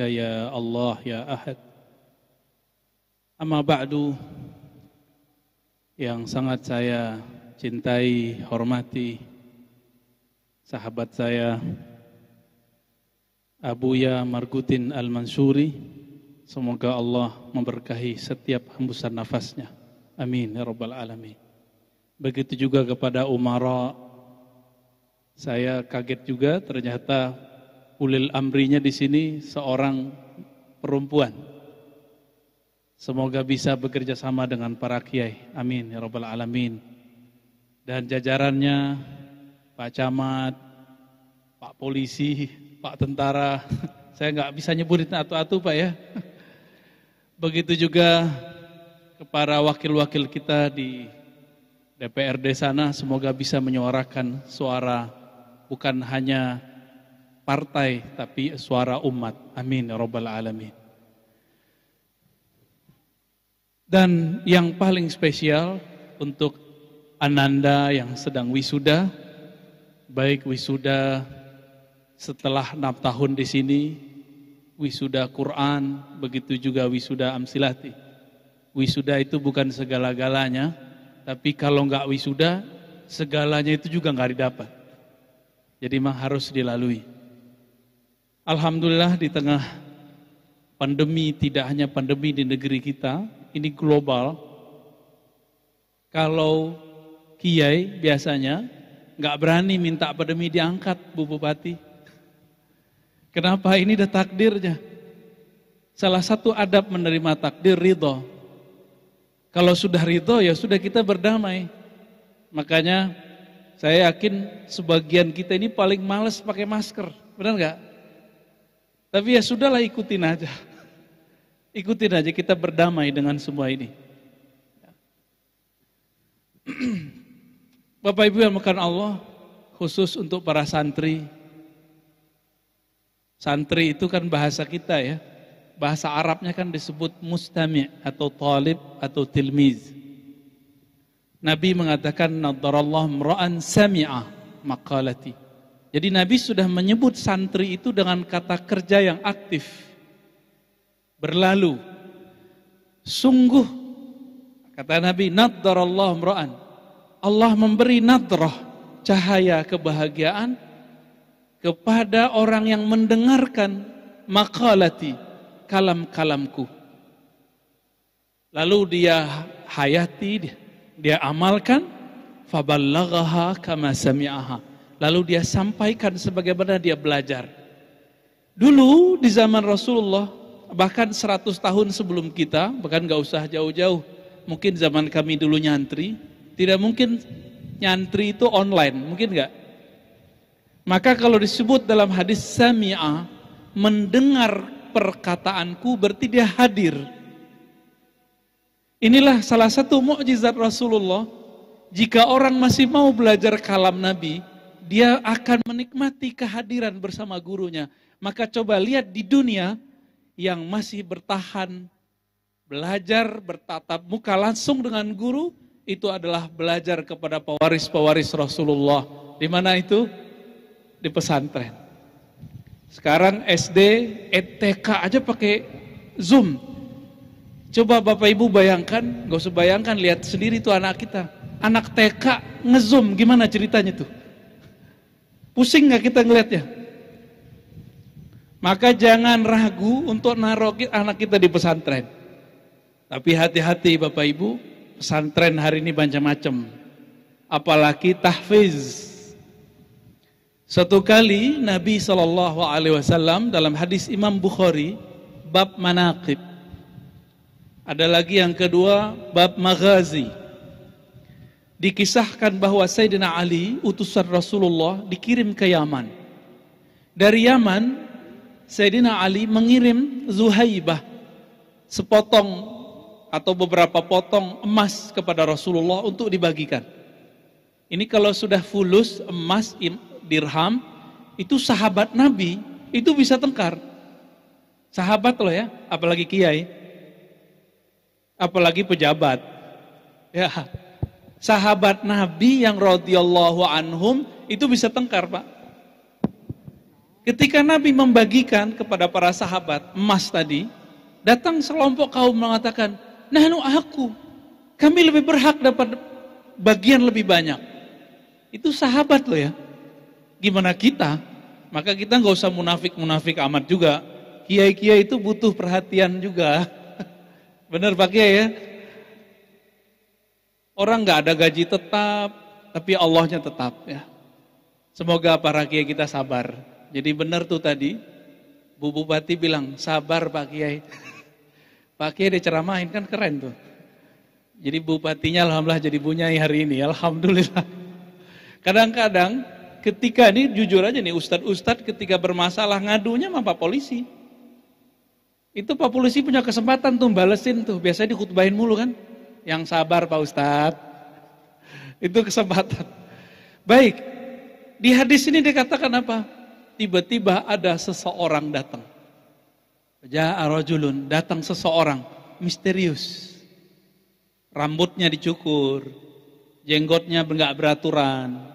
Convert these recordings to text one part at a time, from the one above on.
ya Allah ya Ahad Amma ba'du yang sangat saya cintai, hormati sahabat saya Abuya Margutin Al-Mansuri Semoga Allah memberkahi setiap hembusan nafasnya. Amin ya rabbal alamin. Begitu juga kepada umara. Saya kaget juga ternyata ulil amrinya di sini seorang perempuan. Semoga bisa bekerja sama dengan para kiai. Amin ya rabbal alamin. Dan jajarannya Pak Camat, Pak Polisi, Pak Tentara. Saya nggak bisa nyebutin atu-atu Pak ya. Begitu juga kepada wakil-wakil kita di DPRD sana, semoga bisa menyuarakan suara bukan hanya partai, tapi suara umat. Amin, ya robbal Alamin. Dan yang paling spesial untuk Ananda yang sedang wisuda, baik wisuda setelah enam tahun di sini, wisuda Quran, begitu juga wisuda amsilati. Wisuda itu bukan segala-galanya, tapi kalau nggak wisuda, segalanya itu juga nggak didapat. Jadi memang harus dilalui. Alhamdulillah di tengah pandemi, tidak hanya pandemi di negeri kita, ini global. Kalau kiai biasanya nggak berani minta pandemi diangkat, Bu Bupati Kenapa ini ada takdirnya? Salah satu adab menerima takdir ridho. Kalau sudah ridho ya sudah kita berdamai. Makanya saya yakin sebagian kita ini paling males pakai masker. Benar nggak? Tapi ya sudahlah ikutin aja. Ikutin aja kita berdamai dengan semua ini. Bapak Ibu yang makan Allah khusus untuk para santri Santri itu kan bahasa kita ya. Bahasa Arabnya kan disebut mustami' atau talib atau tilmiz. Nabi mengatakan nadarallah mra'an sami'a maqalati. Jadi Nabi sudah menyebut santri itu dengan kata kerja yang aktif. Berlalu. Sungguh kata Nabi nadarallah mra'an. Allah memberi nadrah cahaya kebahagiaan kepada orang yang mendengarkan makalati kalam-kalamku. Lalu dia hayati, dia amalkan, faballaghaha kama sami'aha. Lalu dia sampaikan sebagaimana dia belajar. Dulu di zaman Rasulullah, bahkan 100 tahun sebelum kita, bahkan gak usah jauh-jauh, mungkin zaman kami dulu nyantri, tidak mungkin nyantri itu online, mungkin gak? Maka kalau disebut dalam hadis sami'a, mendengar perkataanku berarti dia hadir. Inilah salah satu mukjizat Rasulullah. Jika orang masih mau belajar kalam Nabi, dia akan menikmati kehadiran bersama gurunya. Maka coba lihat di dunia yang masih bertahan belajar bertatap muka langsung dengan guru itu adalah belajar kepada pewaris-pewaris Rasulullah. Di mana itu? di pesantren. Sekarang SD, ETK aja pakai Zoom. Coba Bapak Ibu bayangkan, gak usah bayangkan, lihat sendiri tuh anak kita. Anak TK ngezoom, gimana ceritanya tuh? Pusing gak kita ngeliatnya? Maka jangan ragu untuk naruh anak kita di pesantren. Tapi hati-hati Bapak Ibu, pesantren hari ini macam-macam. Apalagi tahfiz. Suatu kali Nabi Shallallahu Alaihi Wasallam dalam hadis Imam Bukhari bab manaqib. Ada lagi yang kedua bab maghazi. Dikisahkan bahwa Sayyidina Ali utusan Rasulullah dikirim ke Yaman. Dari Yaman Sayyidina Ali mengirim Zuhaibah sepotong atau beberapa potong emas kepada Rasulullah untuk dibagikan. Ini kalau sudah fulus emas dirham, itu sahabat Nabi, itu bisa tengkar. Sahabat loh ya, apalagi kiai. Apalagi pejabat. Ya. Sahabat Nabi yang radhiyallahu anhum itu bisa tengkar, Pak. Ketika Nabi membagikan kepada para sahabat emas tadi, datang sekelompok kaum mengatakan, nah "Nahnu aku, kami lebih berhak dapat bagian lebih banyak." Itu sahabat loh ya gimana kita, maka kita nggak usah munafik-munafik amat juga. Kiai-kiai itu butuh perhatian juga. benar Pak Kiai ya? Orang nggak ada gaji tetap, tapi Allahnya tetap ya. Semoga para kiai kita sabar. Jadi benar tuh tadi, Bu Bupati bilang, sabar Pak Kiai. Pak Kiai diceramahin kan keren tuh. Jadi bupatinya alhamdulillah jadi bunyai hari ini, alhamdulillah. Kadang-kadang ketika ini jujur aja nih ustadz-ustadz ketika bermasalah ngadunya sama pak polisi. Itu pak polisi punya kesempatan tuh balesin tuh, biasanya dikutbahin mulu kan. Yang sabar pak ustadz. Itu kesempatan. Baik, di hadis ini dikatakan apa? Tiba-tiba ada seseorang datang. Ja'a rajulun, datang seseorang misterius. Rambutnya dicukur, jenggotnya nggak beraturan,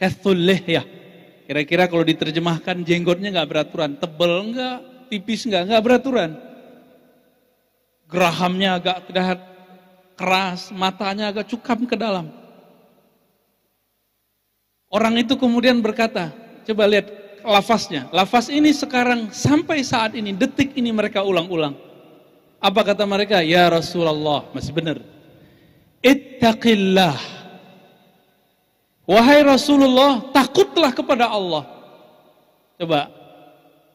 Kathul ya. Kira-kira kalau diterjemahkan jenggotnya nggak beraturan. Tebel nggak, tipis nggak, nggak beraturan. Gerahamnya agak keras, matanya agak cukam ke dalam. Orang itu kemudian berkata, coba lihat lafaznya. Lafaz ini sekarang sampai saat ini, detik ini mereka ulang-ulang. Apa kata mereka? Ya Rasulullah, masih benar. Ittaqillah. Wahai Rasulullah, takutlah kepada Allah. Coba,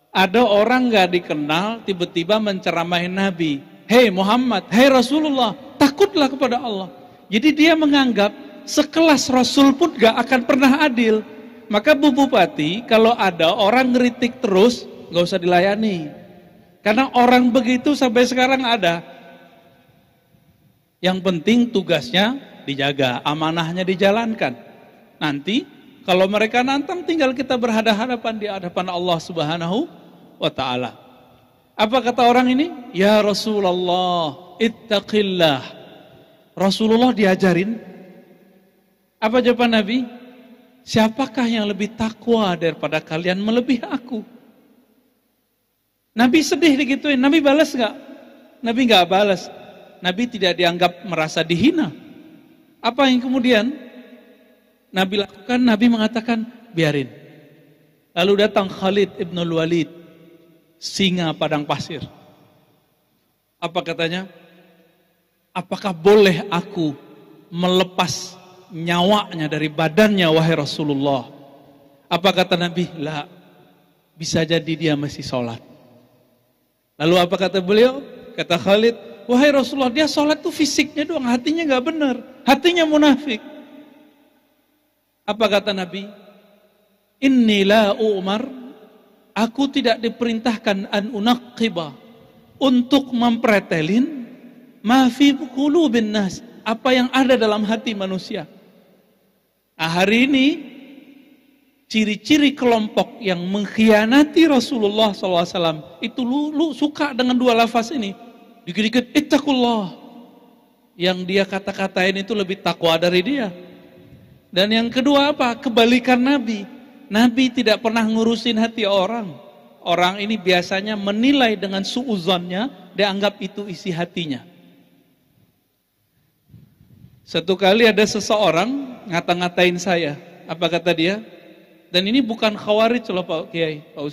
ada orang gak dikenal tiba-tiba menceramahi Nabi. Hei Muhammad, hei Rasulullah, takutlah kepada Allah. Jadi dia menganggap sekelas Rasul pun gak akan pernah adil. Maka Bu Bupati, kalau ada orang ngeritik terus, gak usah dilayani. Karena orang begitu sampai sekarang ada. Yang penting tugasnya dijaga, amanahnya dijalankan. Nanti kalau mereka nantang tinggal kita berhadapan di hadapan Allah Subhanahu wa taala. Apa kata orang ini? Ya Rasulullah, ittaqillah. Rasulullah diajarin apa jawaban Nabi? Siapakah yang lebih takwa daripada kalian melebihi aku? Nabi sedih digituin. Nabi balas nggak? Nabi nggak balas. Nabi tidak dianggap merasa dihina. Apa yang kemudian? Nabi lakukan, Nabi mengatakan, biarin. Lalu datang Khalid ibn Walid, singa padang pasir. Apa katanya? Apakah boleh aku melepas nyawanya dari badannya wahai Rasulullah? Apa kata Nabi? Lah, bisa jadi dia masih sholat. Lalu apa kata beliau? Kata Khalid, wahai Rasulullah dia sholat tuh fisiknya doang, hatinya gak benar, hatinya munafik. Apa kata Nabi? Inni Umar, aku tidak diperintahkan an unakiba untuk mempretelin mafi bukulu bin nas, apa yang ada dalam hati manusia. Nah, hari ini ciri-ciri kelompok yang mengkhianati Rasulullah SAW itu lu, lu suka dengan dua lafaz ini dikit-dikit ittaqullah yang dia kata-katain itu lebih takwa dari dia dan yang kedua apa? Kebalikan Nabi. Nabi tidak pernah ngurusin hati orang. Orang ini biasanya menilai dengan suuzonnya, Dianggap itu isi hatinya. Satu kali ada seseorang ngata-ngatain saya. Apa kata dia? Dan ini bukan khawarij loh Pak Kiai, Pak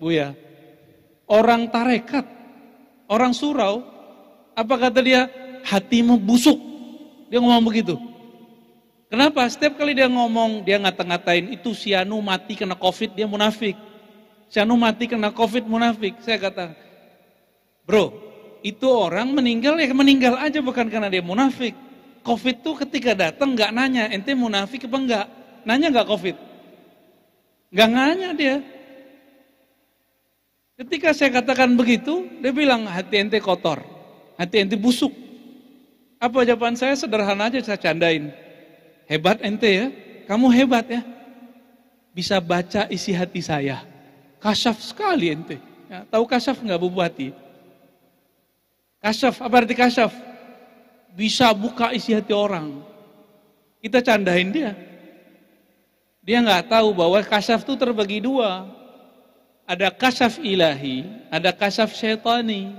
bu ya. Orang tarekat, orang surau. Apa kata dia? Hatimu busuk. Dia ngomong begitu. Kenapa? Setiap kali dia ngomong, dia ngata-ngatain itu si Anu mati kena covid, dia munafik. Si Anu mati kena covid, munafik. Saya kata, bro, itu orang meninggal ya meninggal aja bukan karena dia munafik. Covid tuh ketika datang nggak nanya, ente munafik apa enggak? Nanya nggak covid? Nggak nanya dia. Ketika saya katakan begitu, dia bilang hati ente kotor, hati ente busuk. Apa jawaban saya? Sederhana aja saya candain. Hebat ente ya. Kamu hebat ya. Bisa baca isi hati saya. kasaf sekali ente. Ya, tahu kasaf nggak Bupati? Kasaf, apa arti kasaf? Bisa buka isi hati orang. Kita candain dia. Dia nggak tahu bahwa kasaf itu terbagi dua. Ada kasaf ilahi, ada kasaf setani,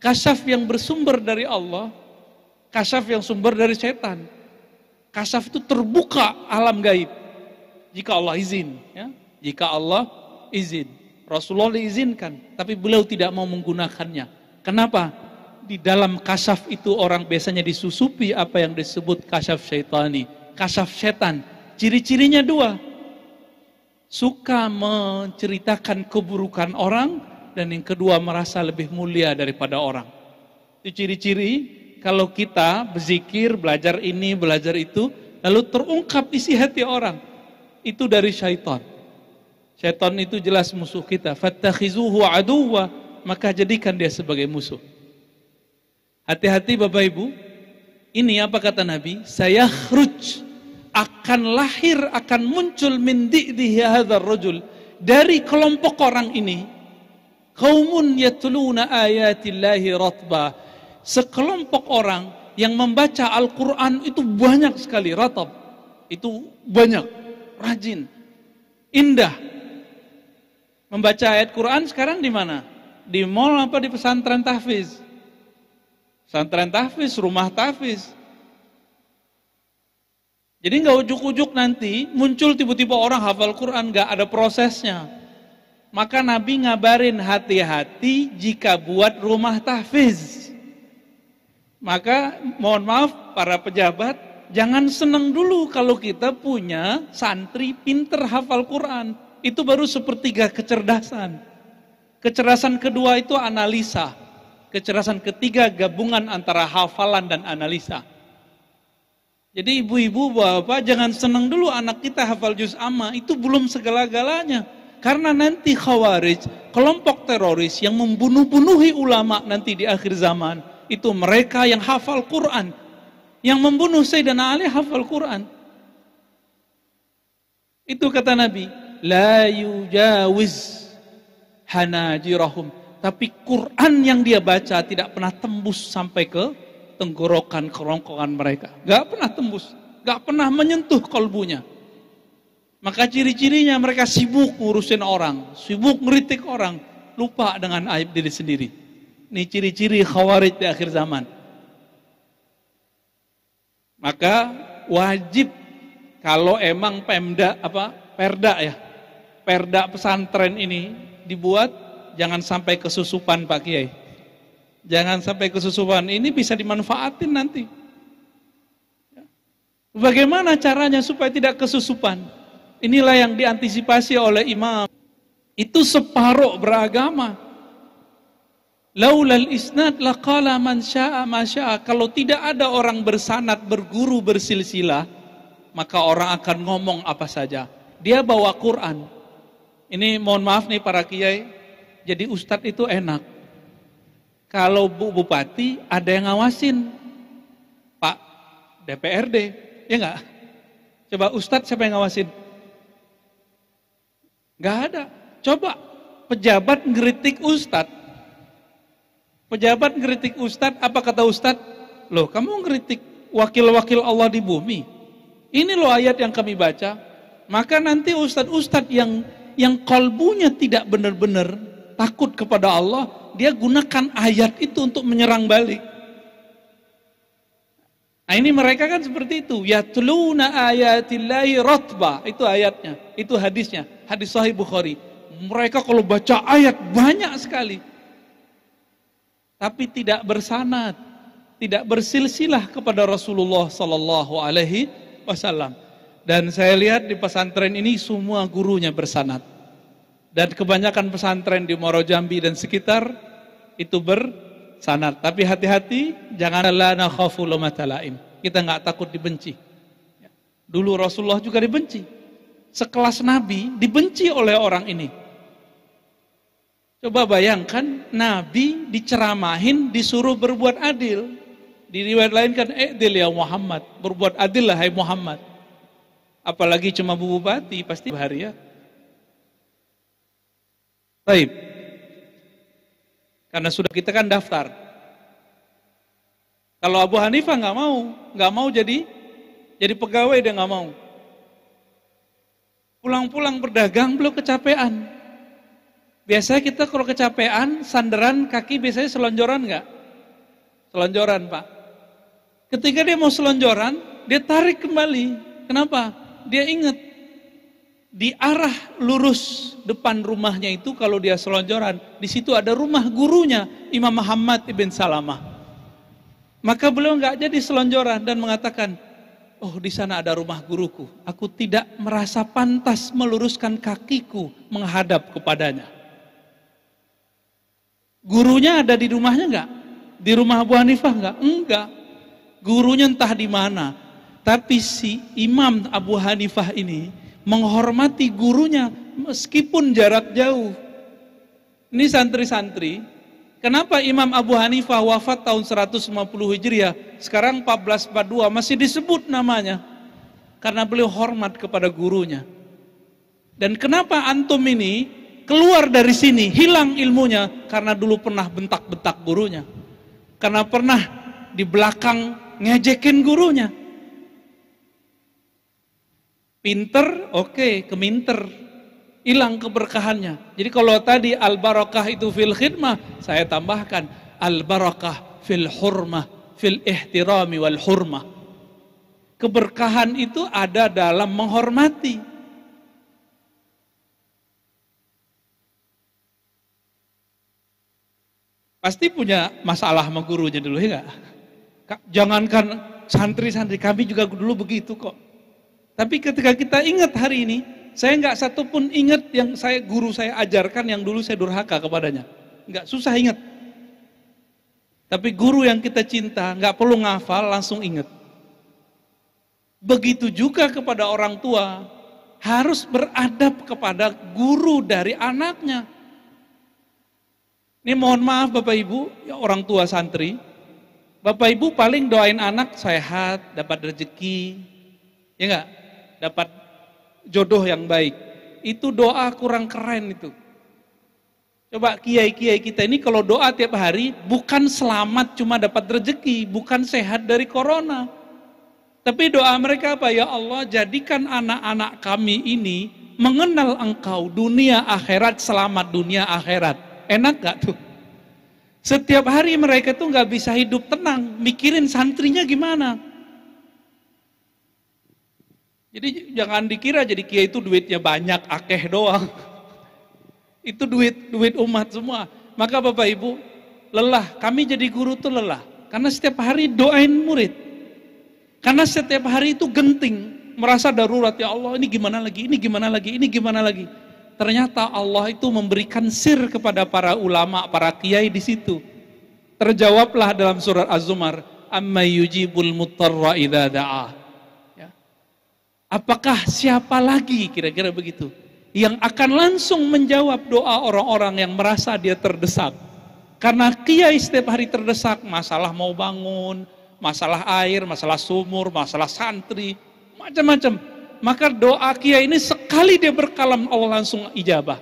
kasaf yang bersumber dari Allah, kasaf yang sumber dari setan. Kasaf itu terbuka alam gaib. Jika Allah izin. Ya. Jika Allah izin. Rasulullah diizinkan. Tapi beliau tidak mau menggunakannya. Kenapa? Di dalam kasaf itu orang biasanya disusupi apa yang disebut kasaf syaitani. Kasaf setan. Ciri-cirinya dua. Suka menceritakan keburukan orang. Dan yang kedua merasa lebih mulia daripada orang. Itu ciri-ciri kalau kita berzikir, belajar ini, belajar itu, lalu terungkap isi hati orang. Itu dari syaitan. Syaitan itu jelas musuh kita. Fattakhizuhu aduwa. Maka jadikan dia sebagai musuh. Hati-hati Bapak Ibu. Ini apa kata Nabi? Saya khruj. Akan lahir, akan muncul min di'dihi hadhar rajul. Dari kelompok orang ini. Kaumun yatuluna ayatillahi ratbah sekelompok orang yang membaca Al-Quran itu banyak sekali, ratab. Itu banyak, rajin, indah. Membaca ayat Quran sekarang di mana? Di mall apa di pesantren tahfiz? Pesantren tahfiz, rumah tahfiz. Jadi nggak ujuk-ujuk nanti muncul tiba-tiba orang hafal Quran nggak ada prosesnya. Maka Nabi ngabarin hati-hati jika buat rumah tahfiz. Maka mohon maaf para pejabat, jangan senang dulu kalau kita punya santri pinter hafal Quran. Itu baru sepertiga kecerdasan. Kecerdasan kedua itu analisa. Kecerdasan ketiga gabungan antara hafalan dan analisa. Jadi ibu-ibu bapak jangan senang dulu anak kita hafal juz amma itu belum segala-galanya. Karena nanti khawarij, kelompok teroris yang membunuh-bunuhi ulama nanti di akhir zaman itu mereka yang hafal Quran. Yang membunuh Sayyidina Ali hafal Quran. Itu kata Nabi, la yujawiz hanajirahum. Tapi Quran yang dia baca tidak pernah tembus sampai ke tenggorokan kerongkongan mereka. Gak pernah tembus, gak pernah menyentuh kolbunya. Maka ciri-cirinya mereka sibuk ngurusin orang, sibuk ngeritik orang, lupa dengan aib diri sendiri. Ini ciri-ciri khawarij di akhir zaman. Maka wajib kalau emang Pemda apa Perda ya, Perda pesantren ini dibuat jangan sampai kesusupan Pak Kiai. Jangan sampai kesusupan ini bisa dimanfaatin nanti. Bagaimana caranya supaya tidak kesusupan? Inilah yang diantisipasi oleh imam. Itu separuh beragama. Laulal isnad laqala man syaa ma syaa. Kalau tidak ada orang bersanad berguru, bersilsilah, maka orang akan ngomong apa saja. Dia bawa Quran. Ini mohon maaf nih para kiai, jadi ustadz itu enak. Kalau bu bupati ada yang ngawasin, Pak DPRD, ya enggak? Coba ustadz siapa yang ngawasin? Enggak ada. Coba pejabat ngeritik ustadz, Pejabat ngeritik Ustad, apa kata Ustad? Loh, kamu ngeritik wakil-wakil Allah di bumi. Ini loh ayat yang kami baca. Maka nanti Ustad-Ustad yang yang kolbunya tidak benar-benar takut kepada Allah, dia gunakan ayat itu untuk menyerang balik. Nah, ini mereka kan seperti itu. Ya Yatluna ayatillahi rotba. Itu ayatnya. Itu hadisnya. Hadis sahih Bukhari. Mereka kalau baca ayat banyak sekali tapi tidak bersanad, tidak bersilsilah kepada Rasulullah Sallallahu Alaihi Wasallam. Dan saya lihat di pesantren ini semua gurunya bersanad, dan kebanyakan pesantren di Moro Jambi dan sekitar itu bersanad. Tapi hati-hati, janganlah nakafulomatalim. Kita nggak takut dibenci. Dulu Rasulullah juga dibenci. Sekelas Nabi dibenci oleh orang ini. Coba bayangkan Nabi diceramahin disuruh berbuat adil. Di riwayat lain kan adil ya Muhammad, berbuat adil lah hai Muhammad. Apalagi cuma bupati pasti ya. Baik. Karena sudah kita kan daftar. Kalau Abu Hanifah nggak mau, nggak mau jadi jadi pegawai dia nggak mau. Pulang-pulang berdagang belum kecapean, Biasanya kita kalau kecapean, sandaran kaki biasanya selonjoran nggak? Selonjoran pak. Ketika dia mau selonjoran, dia tarik kembali. Kenapa? Dia ingat di arah lurus depan rumahnya itu kalau dia selonjoran, di situ ada rumah gurunya Imam Muhammad ibn Salamah. Maka beliau nggak jadi selonjoran dan mengatakan, oh di sana ada rumah guruku. Aku tidak merasa pantas meluruskan kakiku menghadap kepadanya. Gurunya ada di rumahnya enggak? Di rumah Abu Hanifah enggak? Enggak. Gurunya entah di mana. Tapi si Imam Abu Hanifah ini menghormati gurunya meskipun jarak jauh. Ini santri-santri, kenapa Imam Abu Hanifah wafat tahun 150 Hijriah, sekarang 1442 masih disebut namanya? Karena beliau hormat kepada gurunya. Dan kenapa antum ini keluar dari sini, hilang ilmunya karena dulu pernah bentak-bentak gurunya. Karena pernah di belakang ngejekin gurunya. Pinter, oke, okay, keminter. Hilang keberkahannya. Jadi kalau tadi al-barakah itu fil khidmah, saya tambahkan al-barakah fil hurmah, fil ihtirami wal hurmah. Keberkahan itu ada dalam menghormati. Pasti punya masalah sama gurunya dulu ya gak? Jangankan santri-santri kami juga dulu begitu kok. Tapi ketika kita ingat hari ini, saya nggak satupun ingat yang saya guru saya ajarkan yang dulu saya durhaka kepadanya. Nggak susah ingat. Tapi guru yang kita cinta nggak perlu ngafal langsung ingat. Begitu juga kepada orang tua harus beradab kepada guru dari anaknya. Ini mohon maaf Bapak Ibu, ya orang tua santri. Bapak Ibu paling doain anak sehat, dapat rezeki, ya enggak? Dapat jodoh yang baik. Itu doa kurang keren itu. Coba kiai-kiai kita ini kalau doa tiap hari bukan selamat cuma dapat rezeki, bukan sehat dari corona. Tapi doa mereka apa? Ya Allah jadikan anak-anak kami ini mengenal engkau dunia akhirat selamat dunia akhirat. Enak gak tuh? Setiap hari mereka tuh gak bisa hidup tenang, mikirin santrinya gimana. Jadi jangan dikira jadi kia itu duitnya banyak, akeh doang. Itu duit duit umat semua. Maka Bapak Ibu, lelah. Kami jadi guru tuh lelah. Karena setiap hari doain murid. Karena setiap hari itu genting, merasa darurat ya Allah, ini gimana lagi, ini gimana lagi, ini gimana lagi ternyata Allah itu memberikan sir kepada para ulama, para kiai di situ. Terjawablah dalam surat Az-Zumar, amma yujibul mutarra idza da'a. Ya. Apakah siapa lagi kira-kira begitu yang akan langsung menjawab doa orang-orang yang merasa dia terdesak? Karena kiai setiap hari terdesak, masalah mau bangun, masalah air, masalah sumur, masalah santri, macam-macam maka doa kiai ini sekali dia berkalam Allah langsung ijabah.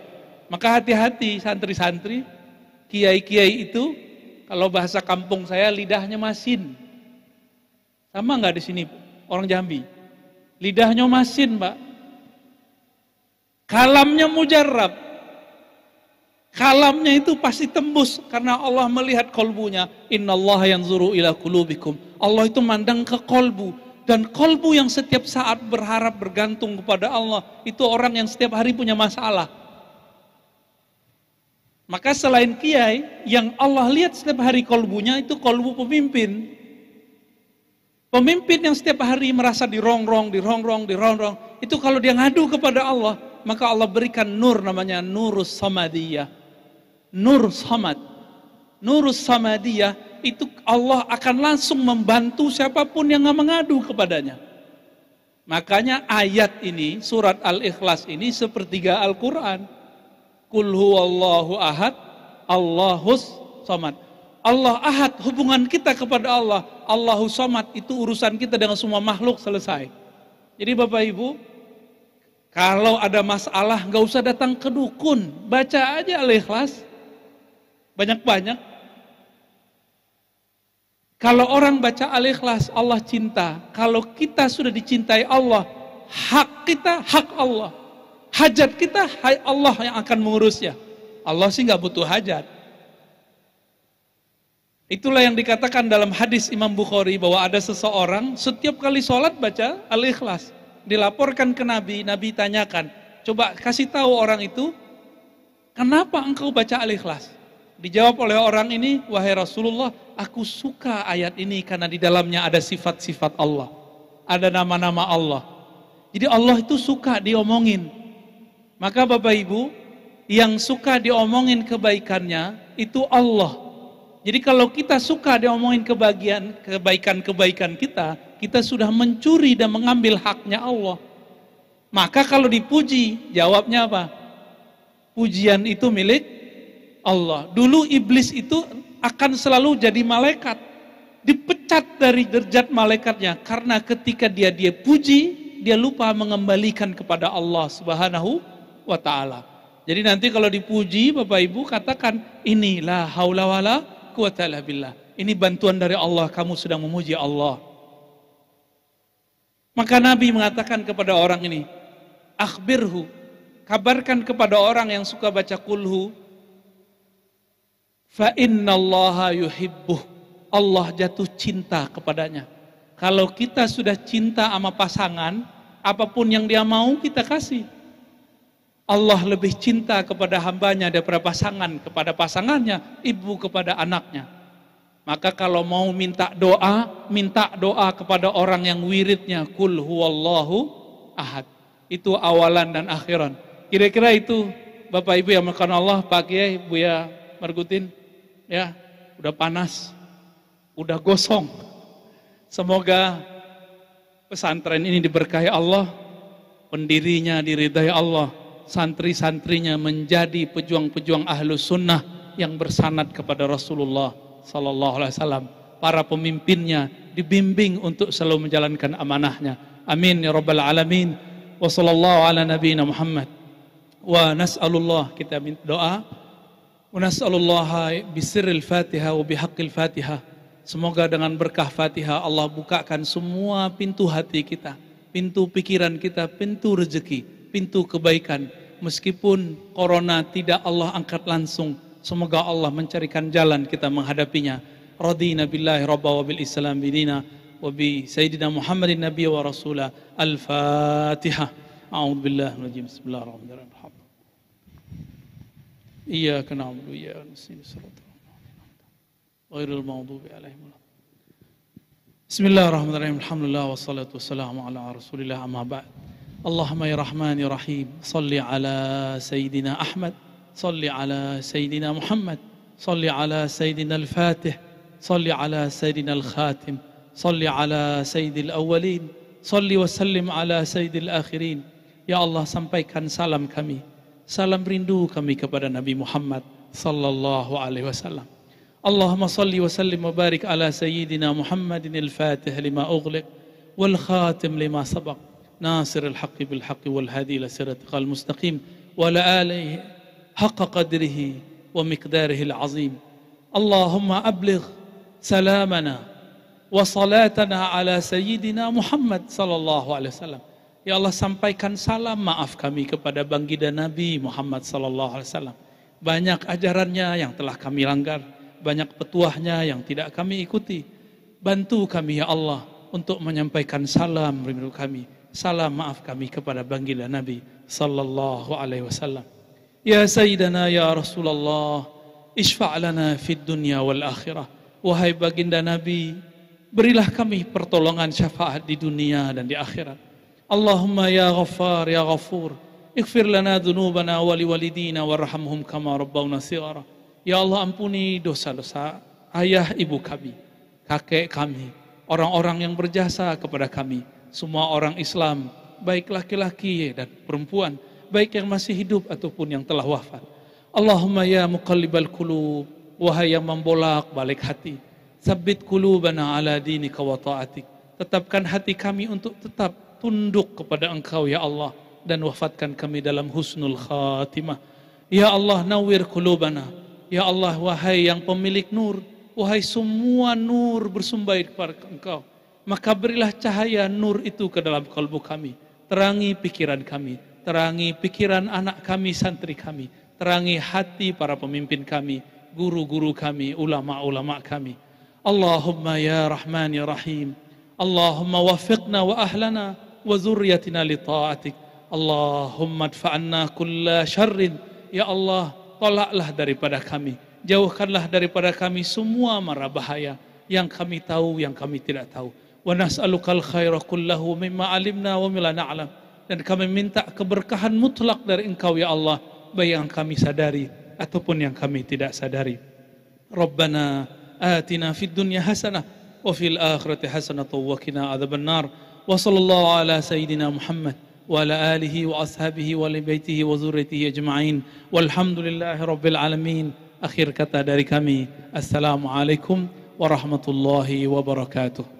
Maka hati-hati santri-santri, kiai-kiai itu kalau bahasa kampung saya lidahnya masin. Sama nggak di sini orang Jambi? Lidahnya masin, Pak. Kalamnya mujarab. Kalamnya itu pasti tembus karena Allah melihat kolbunya. Inna Allah yang zuru ila kulubikum. Allah itu mandang ke kolbu dan kolbu yang setiap saat berharap bergantung kepada Allah itu orang yang setiap hari punya masalah. Maka selain kiai, yang Allah lihat setiap hari kolbunya itu kolbu pemimpin. Pemimpin yang setiap hari merasa dirongrong, dirongrong, dirongrong, itu kalau dia ngadu kepada Allah, maka Allah berikan nur namanya nurus samadiyah. Nur samad. Nurus samadiyah itu Allah akan langsung membantu siapapun yang mengadu kepadanya. Makanya ayat ini, surat Al-Ikhlas ini sepertiga Al-Quran. Kul huwallahu ahad, Allahus samad. Allah ahad, hubungan kita kepada Allah. Allahus samad, itu urusan kita dengan semua makhluk selesai. Jadi Bapak Ibu, kalau ada masalah nggak usah datang ke dukun, baca aja Al-Ikhlas. Banyak-banyak, kalau orang baca Al-Ikhlas, Allah cinta. Kalau kita sudah dicintai Allah, hak kita hak Allah. Hajat kita hai Allah yang akan mengurusnya. Allah sih nggak butuh hajat. Itulah yang dikatakan dalam hadis Imam Bukhari bahwa ada seseorang setiap kali sholat baca Al-Ikhlas. Dilaporkan ke Nabi, Nabi tanyakan, coba kasih tahu orang itu, kenapa engkau baca Al-Ikhlas? Dijawab oleh orang ini, wahai Rasulullah, aku suka ayat ini karena di dalamnya ada sifat-sifat Allah. Ada nama-nama Allah. Jadi Allah itu suka diomongin. Maka Bapak Ibu, yang suka diomongin kebaikannya itu Allah. Jadi kalau kita suka diomongin kebagian kebaikan-kebaikan kita, kita sudah mencuri dan mengambil haknya Allah. Maka kalau dipuji, jawabnya apa? Pujian itu milik Allah. Dulu iblis itu akan selalu jadi malaikat. Dipecat dari derajat malaikatnya. Karena ketika dia dia puji, dia lupa mengembalikan kepada Allah subhanahu wa ta'ala. Jadi nanti kalau dipuji Bapak Ibu katakan inilah haula wala quwata billah. Ini bantuan dari Allah, kamu sedang memuji Allah. Maka Nabi mengatakan kepada orang ini, akhbirhu, kabarkan kepada orang yang suka baca kulhu, Fa inna innallaha yuhibbuh. Allah jatuh cinta kepadanya. Kalau kita sudah cinta sama pasangan, apapun yang dia mau kita kasih. Allah lebih cinta kepada hambanya daripada pasangan, kepada pasangannya, ibu kepada anaknya. Maka kalau mau minta doa, minta doa kepada orang yang wiridnya kul huwallahu ahad. Itu awalan dan akhiran. Kira-kira itu Bapak Ibu yang makan Allah, Pak Kiai, Buya Margutin ya, udah panas, udah gosong. Semoga pesantren ini diberkahi Allah, pendirinya diridai Allah, santri-santrinya menjadi pejuang-pejuang ahlu sunnah yang bersanad kepada Rasulullah Sallallahu Alaihi Wasallam. Para pemimpinnya dibimbing untuk selalu menjalankan amanahnya. Amin ya rabbal alamin. Wassalamualaikum sallallahu ala Wa nas'alullah kita doa Semoga dengan berkah Fatihah Allah bukakan semua pintu hati kita, pintu pikiran kita, pintu rezeki, pintu kebaikan. Meskipun corona tidak Allah angkat langsung, semoga Allah mencarikan jalan kita menghadapinya. Radina billahi rabba wa bil islam bidina wa bi sayyidina Muhammadin nabiy wa rasula. Al-Fatihah. A'udzu billahi minasy syaitonir rajim. Bismillahirrahmanirrahim. إياك نعبد وإياك نستعين صراط غير المغضوب عليهم ولا بسم الله الرحمن الرحيم الحمد لله والصلاة والسلام على رسول الله أما بعد اللهم يا رحمن يا رحيم صل على سيدنا أحمد صل على سيدنا محمد صل على سيدنا الفاتح صل على سيدنا الخاتم صل على سيد الأولين صل وسلم على سيد الآخرين يا الله sampaikan salam kami Salam rindu kami kepada Nabi Muhammad sallallahu alaihi wasallam. اللهم صل وسلم وبارك على سيدنا محمد الفاتح لما أغلق والخاتم لما سبق ناصر الحق بالحق والهادي إلى صراطك المستقيم وعلى آله حق قدره ومقداره العظيم اللهم أبلغ سلامنا وصلاتنا على سيدنا محمد صلى الله عليه وسلم Ya Allah sampaikan salam maaf kami kepada bangkida Nabi Muhammad sallallahu alaihi wasallam. Banyak ajarannya yang telah kami langgar, banyak petuahnya yang tidak kami ikuti. Bantu kami ya Allah untuk menyampaikan salam rindu kami, salam maaf kami kepada bangkida Nabi sallallahu alaihi wasallam. Ya sayyidana ya Rasulullah, isfa' lana fid dunya wal akhirah. Wahai baginda Nabi, berilah kami pertolongan syafaat di dunia dan di akhirat Allahumma ya ghaffar ya ghafur Ighfir lana dhunubana wali dina, warhamhum kama rabbawna sighara. Ya Allah ampuni dosa-dosa ayah ibu kami, kakek kami, orang-orang yang berjasa kepada kami, semua orang Islam, baik laki-laki dan perempuan, baik yang masih hidup ataupun yang telah wafat. Allahumma ya muqallibal qulub, wahai yang membolak-balik hati, sabit qulubana ala dinika wa ta'atik. Tetapkan hati kami untuk tetap tunduk kepada Engkau ya Allah dan wafatkan kami dalam husnul khatimah. Ya Allah nawir kulubana. Ya Allah wahai yang pemilik nur, wahai semua nur bersumbai kepada Engkau. Maka berilah cahaya nur itu ke dalam kalbu kami. Terangi pikiran kami, terangi pikiran anak kami, santri kami, terangi hati para pemimpin kami, guru-guru kami, ulama-ulama kami. Allahumma ya Rahman ya Rahim. Allahumma wafiqna wa ahlana وذريتنا لطاعتك اللهم ادفع عنا كل شر ya Allah tolaklah daripada kami jauhkanlah daripada kami semua mara bahaya yang kami tahu yang kami tidak tahu wa nas'alukal khaira kullahu mimma alimna wa mimma na'lam dan kami minta keberkahan mutlak dari Engkau ya Allah baik yang kami sadari ataupun yang kami tidak sadari Rabbana atina fid dunya hasanah wa fil akhirati hasanah wa qina adzabannar وصلى الله على سيدنا محمد وعلى آله وأصحابه ولبيته وزرته أجمعين والحمد لله رب العالمين داري kata السلام عليكم ورحمة الله وبركاته